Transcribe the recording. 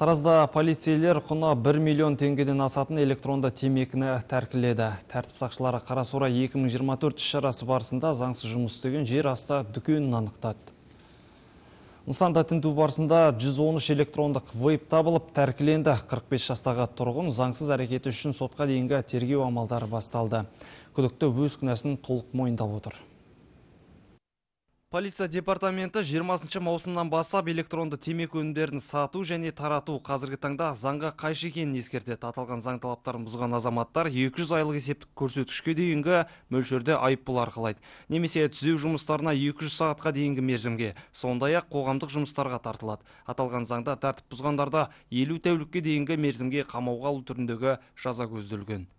Таразда полицейлер құны 1 миллион теңгеден асатын электронды темекіні тәркіледі. Тәртіп сақшылары Қарасора 2024 шарасы барысында заңсыз жұмыс істеген жер асты дүкенін анықтады. Нысанда тінту барысында 113 электрондық вейп табылып тәркіленді. 45 жастағы тұрғын заңсыз әрекеті үшін сотқа дейінгі тергеу амалдары басталды. Күдікті өз күнәсін толық мойындап отыр полиция департаменті 20 маусымнан бастап электронды темекі өнімдерін сату және тарату қазіргі таңда заңға қайшы екенін ескертеді аталған заң талаптарын бұзған азаматтар 200 айлық есептік көрсеткішке дейінгі мөлшерде айыппұл арқалайды немесе түзеу жұмыстарына 200 сағатқа дейінгі мерзімге сондай ақ қоғамдық жұмыстарға тартылады аталған заңда тәртіп бұзғандарда елу тәулікке дейінгі мерзімге қамауға алу түріндегі жаза көзделген